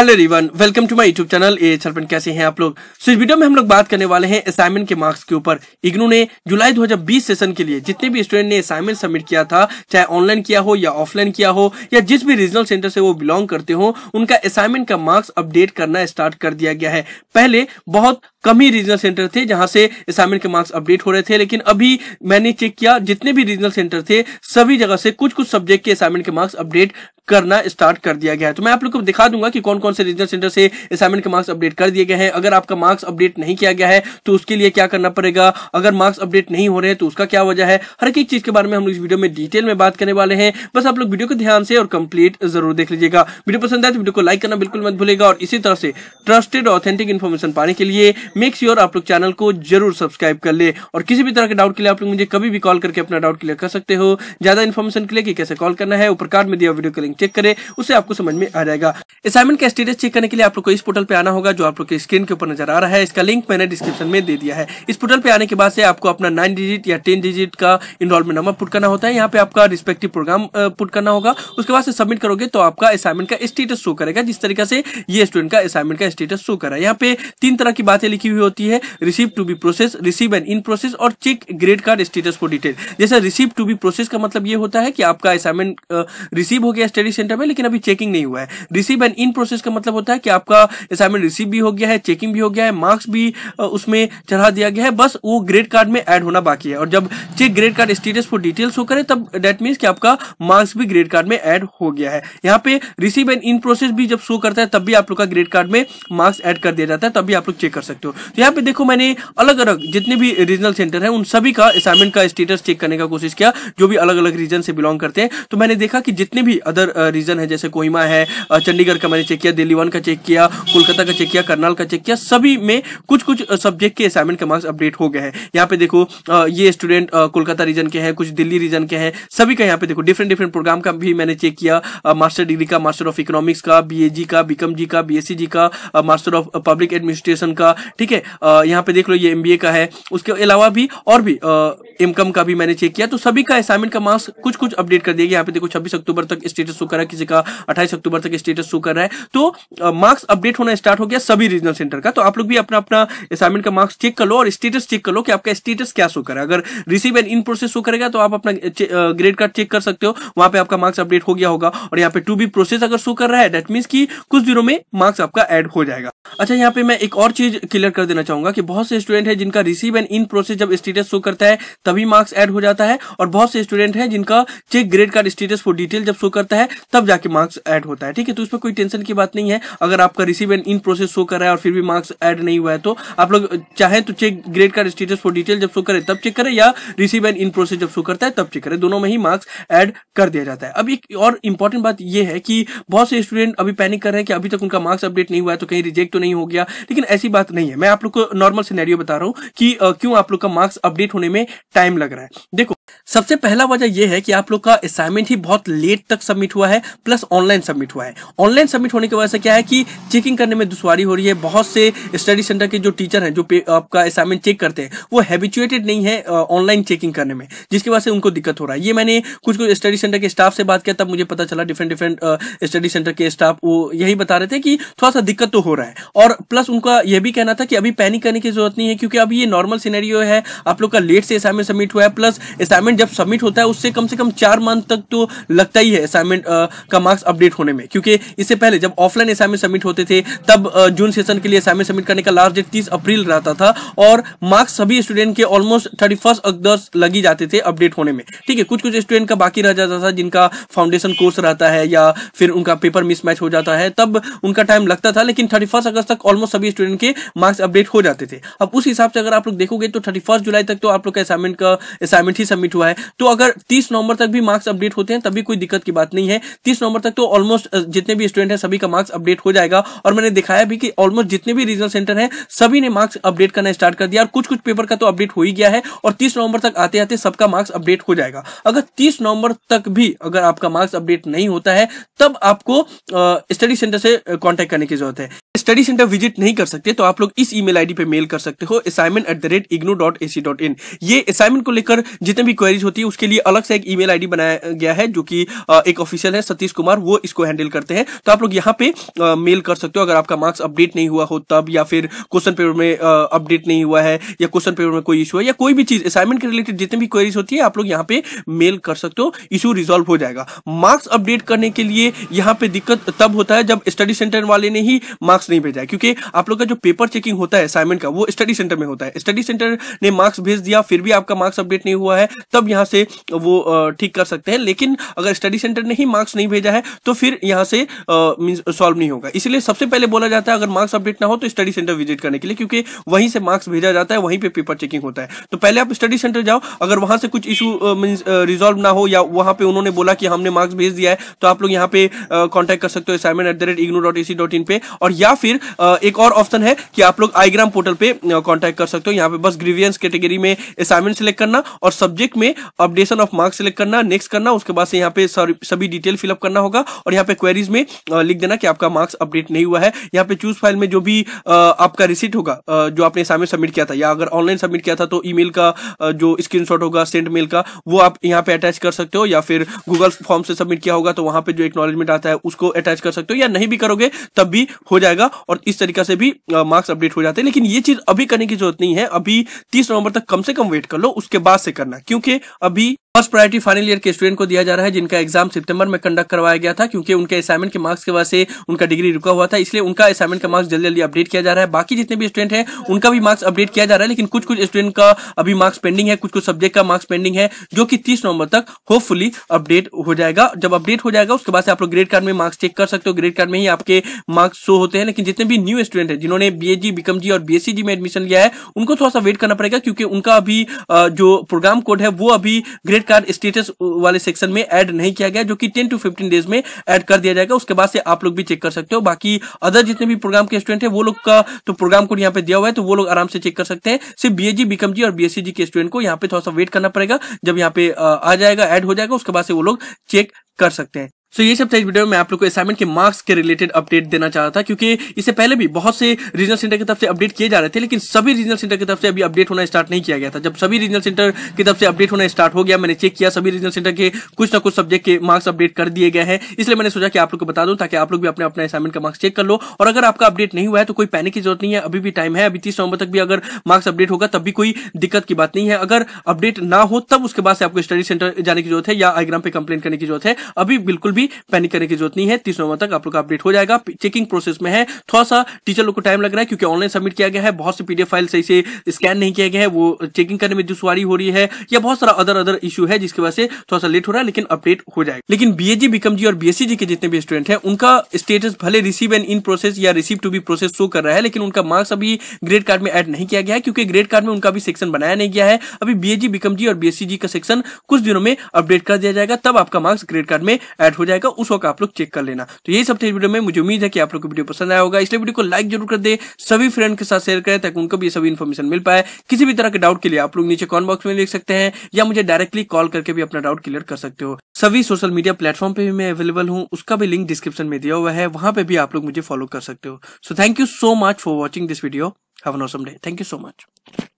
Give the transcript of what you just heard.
hello everyone welcome to my YouTube channel A H कैसे हैं आप लोग सो इस वीडियो में हम लोग बात करने वाले हैं असाइनमेंट के मार्क्स के ऊपर इग्नू ने जुलाई 2020 सेशन के लिए जितने भी स्टूडेंट ने असाइनमेंट सबमिट किया था चाहे ऑनलाइन किया हो या ऑफलाइन किया हो या जिस भी रीजनल सेंटर से वो बिलोंग करते हो उनका असाइनमेंट का मार्क्स अपडेट करना स्टार्ट कर दिया गया है पहले बहुत कम ही रीजनल सेंटर थे जहां से असाइनमेंट के मार्क्स अपडेट हो रहे थे लेकिन अभी मैंने चेक किया जितने भी रीजनल सेंटर थे सभी जगह से कुछ कुछ सब्जेक्ट के असाइनमेंट के मार्क्स अपडेट करना स्टार्ट कर दिया गया है तो मैं आप लोग को दिखा दूंगा कि कौन कौन से रीजनल सेंटर से असाइनमेंट के मार्क्स अपडेट कर दिए गए हैं अगर आपका मार्क्स अपडेट नहीं किया गया है तो उसके लिए क्या करना पड़ेगा अगर मार्क्स अपडेट नहीं हो रहे हैं तो उसका क्या वजह है हर एक चीज के बारे में हम लोग इस वीडियो में डिटेल में बात करने वाले हैं बस आप लोग वीडियो को ध्यान से और कंप्लीट जरूर देख लीजिएगा वीडियो पसंद आए तो वीडियो को लाइक करना बिल्कुल मत भूलेगा और इसी तरह से ट्रस्टेड ऑथेंटिक इन्फॉर्मेशन पाने के लिए मेक श्योर आप लोग चैनल को जरूर सब्सक्राइब कर ले और किसी भी तरह के डाउट के लिए आप लोग मुझे कभी भी कॉल करके अपना डाउट क्लियर कर सकते हो ज्यादा इन्फॉर्मेशन के लिए कि कैसे कॉल करना है ऊपर कार्ड में दिया वीडियो का लिंक चेक करें उसे आपको समझ में आ जाएगा असाइनमेंट का स्टेटस चेक करने के लिए आप लोग को इस पोर्टल पे आना होगा जो आप लोग स्क्रीन के ऊपर नजर आ रहा है इसका लिंक मैंने डिस्क्रिप्शन में दे दिया है इस पोर्टल पे आने के बाद से आपको अपना नाइन डिजिट या टेन डिजिट का इनरोलमेंट नंबर पुट करना होता है यहाँ पे आपका रिस्पेक्टिव प्रोग्राम पुट करना होगा उसके बाद से सबमिट करोगे तो आपका असाइनमेंट का स्टेटस शो करेगा जिस तरीके से ये स्टूडेंट का असाइनमेंट का स्टेटस शो करा है यहाँ पे तीन तरह की बातें लिखी हुई होती है receive to be process receive and in process और check grade card status for detail जैसे रिसीव टू बी प्रोसेस का मतलब ये होता है कि आपका असाइनमेंट रिसीव हो गया स्टडी सेंटर में लेकिन अभी चेकिंग नहीं हुआ है रिसीव एंड इन प्रोसेस का मतलब होता है कि आपका असाइनमेंट रिसीव भी हो गया है चेकिंग भी हो गया है मार्क्स भी उसमें चढ़ा दिया गया है बस वो ग्रेड कार्ड में एड होना बाकी है और जब check grade card status for details हो करें तब डेट मीन्स कि आपका मार्क्स भी ग्रेड कार्ड में एड हो गया है यहाँ पे रिसीव एंड इन प्रोसेस भी जब शो करता है तब भी आप लोग का ग्रेड कार्ड में मार्क्स एड कर दिया जाता है तब भी आप लोग चेक कर सकते हो हो तो यहाँ पे देखो मैंने अलग अलग जितने भी रीजनल सेंटर है उन सभी का असाइनमेंट का स्टेटस चेक करने का कोशिश किया जो भी अलग अलग रीजन से बिलोंग करते हैं तो मैंने देखा कि जितने भी अदर रीजन है जैसे कोहिमा है चंडीगढ़ का मैंने चेक किया दिल्ली वन का चेक किया कोलकाता का चेक किया करनाल का चेक किया सभी में कुछ कुछ सब्जेक्ट के असाइनमेंट के मार्क्स अपडेट हो गए हैं यहाँ पे देखो ये स्टूडेंट कोलकाता रीजन के हैं कुछ दिल्ली रीजन के हैं सभी का यहाँ पे देखो डिफरेंट डिफरेंट प्रोग्राम का भी मैंने चेक किया मास्टर डिग्री का मास्टर ऑफ इकोनॉमिक्स का बी का बीकम जी का बी जी का मास्टर ऑफ पब्लिक एडमिनिस्ट्रेशन का ठीक है यहाँ पे देख लो ये एमबीए का है उसके अलावा भी और भी इनकम का भी मैंने चेक किया तो सभी का असाइनमेंट का मार्क्स कुछ कुछ अपडेट कर दिया यहाँ पे देखो छब्बीस अक्टूबर तक स्टेटस शो कर रहा है किसी का अट्ठाईस अक्टूबर तक स्टेटस शो कर रहा है तो मार्क्स अपडेट होना स्टार्ट हो गया सभी रीजनल सेंटर का तो आप लोग भी अपना अपना असाइनमेंट का मार्क्स चेक कर लो और स्टेटस चेक कर लो कि आपका स्टेटस क्या शो करा अगर receive and in process show करेगा तो आप अपना ग्रेड कार्ड चेक कर सकते हो वहां पर आपका मार्क्स अपडेट हो गया होगा और यहाँ पे टू बी प्रोसेस अगर शो कर रहा है दैट मीन्स की कुछ दिनों में मार्क्स आपका एड हो जाएगा अच्छा यहाँ पे मैं एक और चीज क्लियर क्लियर कर देना चाहूंगा कि बहुत से स्टूडेंट है जिनका रिसीव एंड इन प्रोसेस जब स्टेटस शो करता है तभी मार्क्स एड हो जाता है और बहुत से स्टूडेंट है जिनका check grade card status for detail जब शो करता है तब जाके मार्क्स एड होता है ठीक है तो इसमें कोई टेंशन की बात नहीं है अगर आपका receive and in process show कर रहा है और फिर भी मार्क्स एड नहीं हुआ है तो आप लोग चाहे तो check grade card status for detail जब शो करें तब चेक करें या रिसीव एंड इन प्रोसेस जब शो करता है तब चेक करें दोनों में ही मार्क्स एड कर दिया जाता है अब एक और इंपॉर्टेंट बात यह है कि बहुत से स्टूडेंट अभी पैनिक कर रहे हैं कि अभी तक उनका मार्क्स अपडेट नहीं हुआ है तो कहीं रिजेक्ट तो नहीं हो गया लेकिन ऐसी बात नहीं है मैं आप लोग को नॉर्मल सिनेरियो बता रहा हूँ कि क्यों आप लोग का मार्क्स अपडेट होने में टाइम लग रहा है देखो सबसे पहला वजह यह है कि आप लोग का असाइनमेंट ही बहुत लेट तक सबमिट हुआ है प्लस ऑनलाइन सबमिट हुआ है ऑनलाइन सबमिट होने की वजह से क्या है कि चेकिंग करने में दुश्वारी हो रही है बहुत से स्टडी सेंटर के जो टीचर हैं जो आपका असाइनमेंट चेक करते हैं वो हैबिचुएटेड नहीं है ऑनलाइन चेकिंग करने में जिसकी वजह से उनको दिक्कत हो रहा है ये मैंने कुछ कुछ स्टडी सेंटर के स्टाफ से बात किया तब मुझे पता चला डिफरेंट डिफरेंट स्टडी सेंटर के स्टाफ वो यही बता रहे थे कि थोड़ा सा दिक्कत तो हो रहा है और प्लस उनका यह भी कहना था कि अभी पैनिक करने की जरूरत नहीं है क्योंकि अब ये नॉर्मल सिनेरियो है आप लोग का लेट से असाइनमेंट सबमिट हुआ है प्लस असाइनमेंट जब सबमिट होता है उससे कम से कम चार मंथ तक तो लगता ही है असाइनमेंट का मार्क्स अपडेट होने में क्योंकि इससे पहले जब ऑफलाइन असाइनमेंट सबमिट होते थे तब जून सेशन के लिए असाइनमेंट सबमिट करने का लास्ट डेट तीस अप्रैल रहता था और मार्क्स सभी स्टूडेंट के ऑलमोस्ट थर्टी अगस्त लग ही जाते थे अपडेट होने में ठीक है कुछ कुछ स्टूडेंट का बाकी रह जाता था जिनका फाउंडेशन कोर्स रहता है या फिर उनका पेपर मिसमैच हो जाता है तब उनका टाइम लगता था लेकिन थर्टी अगस्त तक ऑलमोस्ट सभी स्टूडेंट के मार्क्स मार्क्स अपडेट हो जाते थे अब उस हिसाब से अगर आप लोग देखोगे तो थर्टी जुलाई तक तो आप लोग का असाइनमेंट का असाइनमेंट ही सबमिट हुआ है तो अगर तीस नवंबर तक भी मार्क्स अपडेट होते हैं तभी कोई दिक्कत की बात नहीं है तीस नवंबर तक तो ऑलमोस्ट जितने भी स्टूडेंट है सभी का मार्क्स अपडेट हो जाएगा और मैंने दिखाया भी कि ऑलमोस्ट जितने भी रीजनल सेंटर है सभी ने मार्क्स अपडेट करना स्टार्ट कर दिया और कुछ कुछ पेपर का तो अपडेट हो ही गया है और तीस नवंबर तक आते आते सबका मार्क्स अपडेट हो जाएगा अगर तीस नवंबर तक भी अगर आपका मार्क्स अपडेट नहीं होता है तब आपको स्टडी सेंटर से कॉन्टेक्ट करने की जरूरत है स्टडी सेंटर विजिट नहीं कर सकते तो आप लोग इस ईमेल आईडी पे मेल कर सकते हो assignment at the rate IGNOU dot A C dot in ये असाइनमेंट को लेकर जितने भी क्वेरीज होती है उसके लिए अलग से एक ईमेल आईडी बनाया गया है जो कि एक ऑफिशियल है सतीश कुमार वो इसको हैंडल करते हैं तो आप लोग यहाँ पे मेल कर सकते हो अगर आपका मार्क्स अपडेट नहीं हुआ हो तब या फिर क्वेश्चन पेपर में अपडेट नहीं हुआ है या क्वेश्चन पेपर में कोई इशू है या कोई भी चीज असाइनमेंट के रिलेटेड जितनी भी क्वेरीज होती है आप लोग यहाँ पे मेल कर सकते हो इशू रिजोल्व हो जाएगा मार्क्स अपडेट करने के लिए यहाँ पे दिक्कत तब होता है जब स्टडी सेंटर वाले ने ही मार्क्स मार्क्स नहीं भेजा है क्योंकि आप लोग का जो पेपर चेकिंग होता है असाइनमेंट का वो स्टडी सेंटर में होता है स्टडी सेंटर ने मार्क्स भेज दिया फिर भी आपका मार्क्स अपडेट नहीं हुआ है तब यहाँ से वो ठीक कर सकते हैं लेकिन अगर स्टडी सेंटर ने ही मार्क्स नहीं भेजा है तो फिर यहाँ से सॉल्व नहीं होगा इसलिए सबसे पहले बोला जाता है अगर मार्क्स अपडेट ना हो तो स्टडी सेंटर विजिट करने के लिए क्योंकि वहीं से मार्क्स भेजा जाता है वहीं पर पेपर चेकिंग होता है तो पहले आप स्टडी सेंटर जाओ अगर वहां से कुछ इशू मीन्स रिजॉल्व ना हो या वहां पे उन्होंने बोला कि हमने मार्क्स भेज दिया है तो आप लोग यहाँ पे कॉन्टैक्ट कर सकते हो assignment at the rate IGNOU dot A C dot in पे और या या फिर एक और ऑप्शन है कि आप लोग आईग्राम पोर्टल पे कांटेक्ट कर सकते हो यहाँ पे बस ग्रीवियंस कैटेगरी में असाइनमेंट सिलेक्ट करना और सब्जेक्ट में अपडेशन ऑफ मार्क्स सिलेक्ट करना नेक्स्ट करना उसके बाद से यहाँ पे सभी डिटेल फिलअप करना होगा और यहाँ पे क्वेरीज में लिख देना कि आपका मार्क्स अपडेट नहीं हुआ है यहाँ पे चूज फाइल में जो भी आपका रिसिट होगा जो आपने असाइनमेंट सबमिट किया था या अगर ऑनलाइन सबमिट किया था तो ई का जो स्क्रीन होगा सेंड मेल का वो आप यहाँ पे अटैच कर सकते हो या फिर गूगल फॉर्म से सबमिट किया होगा तो वहां पे जो एक्नोलेजमेंट आता है उसको अटैच कर सकते हो या नहीं भी करोगे तब भी हो जाएगा जाएगा और इस तरीके से भी मार्क्स अपडेट हो जाते हैं लेकिन ये चीज अभी करने की जरूरत नहीं है अभी तीस नवंबर तक कम से कम वेट कर लो उसके बाद से करना क्योंकि अभी फर्स्ट प्रायोरिटी फाइनल ईयर के स्टूडेंट को दिया जा रहा है जिनका एग्जाम सितंबर में कंडक्ट करवाया गया था क्योंकि उनके असाइनमेंट के मार्क्स के वजह से उनका डिग्री रुका हुआ था इसलिए उनका असाइनमेंट का मार्क्स जल्दी जल्दी अपडेट किया जा रहा है बाकी जितने भी स्टूडेंट हैं उनका भी मार्क्स अपडेट किया जा रहा है लेकिन कुछ कुछ स्टूडेंट का अभी मार्क्स पेंडिंग है कुछ कुछ सब्जेक्ट का मार्क्स पेंडिंग है जो कि तीस नवंबर तक होपफुली अपडेट हो जाएगा जब अपडेट हो जाएगा उसके बाद से आप लोग ग्रेड कार्ड में मार्क्स चेक कर सकते हो ग्रेड कार्ड में ही आपके मार्क्स शो होते हैं लेकिन जितने भी न्यू स्टूडेंट है जिन्होंने बी एच जी जी और बी एस में एडमिशन लिया है उनको थोड़ा सा वेट करना पड़ेगा क्योंकि उनका अभी जो प्रोग्राम कोड है वो अभी ग्रेड क्रेडिट कार्ड स्टेटस वाले सेक्शन में ऐड नहीं किया गया जो कि टेन टू फिफ्टीन डेज में ऐड कर दिया जाएगा उसके बाद से आप लोग भी चेक कर सकते हो बाकी अदर जितने भी प्रोग्राम के स्टूडेंट है वो लोग का तो प्रोग्राम कोड यहाँ पे दिया हुआ है तो वो लोग आराम से चेक कर सकते हैं सिर्फ बी बीएजी बीकम जी और बीएससी जी के स्टूडेंट को यहाँ पे थोड़ा सा वेट करना पड़ेगा जब यहाँ पे आ जाएगा एड हो जाएगा उसके बाद से वो लोग चेक कर सकते हैं सो so, ये सब था इस वीडियो में आप लोग को असाइनमेंट के मार्क्स के रिलेटेड अपडेट देना चाहता था क्योंकि इससे पहले भी बहुत से रीजनल सेंटर की तरफ से अपडेट किए जा रहे थे लेकिन सभी रीजनल सेंटर की तरफ से अभी अपडेट होना स्टार्ट नहीं किया गया था जब सभी रीजनल सेंटर की तरफ से अपडेट होना स्टार्ट हो गया मैंने चेक किया सभी रीजनल सेंटर के कुछ ना कुछ सब्जेक्ट के मार्क्स अपडेट कर दिए गए हैं इसलिए मैंने सोचा कि आप लोग को बता दूँ ताकि आप लोग भी अपने अपने असाइनमेंट का मार्क्स चेक कर लो और अगर आपका अपडेट नहीं हुआ है तो कोई पैनिक की जरूरत नहीं है अभी भी टाइम है अभी तीस नवंबर तक भी अगर मार्क्स अपडेट होगा तब भी कोई दिक्कत की बात नहीं है अगर अपडेट ना हो तब उसके बाद से आपको स्टडी सेंटर जाने की जरूरत है या आईग्राम पर कंप्लेन करने की जरूरत है अभी बिल्कुल भी पैनिक करने की जरूरत नहीं है तीस नवंबर तक आप लोग का अपडेट हो जाएगा चेकिंग प्रोसेस में है थोड़ा सा टीचर लोग को टाइम लग रहा है क्योंकि ऑनलाइन सबमिट किया गया है बहुत से पीडीएफ फाइल सही से स्कैन नहीं किया गया है वो चेकिंग करने में दुश्वारी हो रही है या बहुत सारा अदर अदर इशू है जिसकी वजह से थोड़ा सा लेट हो रहा है लेकिन अपडेट हो जाएगा लेकिन बी एजी बिकम जी और बीएससी जी के जितने भी स्टूडेंट है उनका स्टेटस भले रिसीव एंड इन प्रोसेस या receive to be process show कर रहा है लेकिन उनका मार्क्स अभी ग्रेड कार्ड में एड नहीं किया गया है क्योंकि ग्रेड कार्ड में उनका भी सेक्शन बनाया नहीं गया है अभी बी एजी बिकम जी और बीएससी जी का सेक्शन कुछ दिनों में अपडेट कर दिया जाएगा तब आपका मार्क्स ग्रेड कार्ड में एड हो जाएगा जाएगा उस वक्त आप लोग चेक कर लेना तो यही सब थे वीडियो में मुझे उम्मीद है कि आप लोग को वीडियो पसंद आया होगा इसलिए वीडियो को लाइक जरूर कर दे सभी फ्रेंड के साथ शेयर करें ताकि उनको भी सभी इन्फॉर्मेशन मिल पाए किसी भी तरह के डाउट के लिए आप लोग नीचे कॉमेंट बॉक्स में लिख सकते हैं या मुझे डायरेक्टली कॉल करके भी अपना डाउट क्लियर कर सकते हो सभी सोशल मीडिया प्लेटफॉर्म पे भी मैं अवेलेबल हूँ उसका भी लिंक डिस्क्रिप्शन में दिया हुआ है वहां पे भी आप लोग मुझे फॉलो कर सकते हो so thank you so much for watching this video have an awesome day thank you so much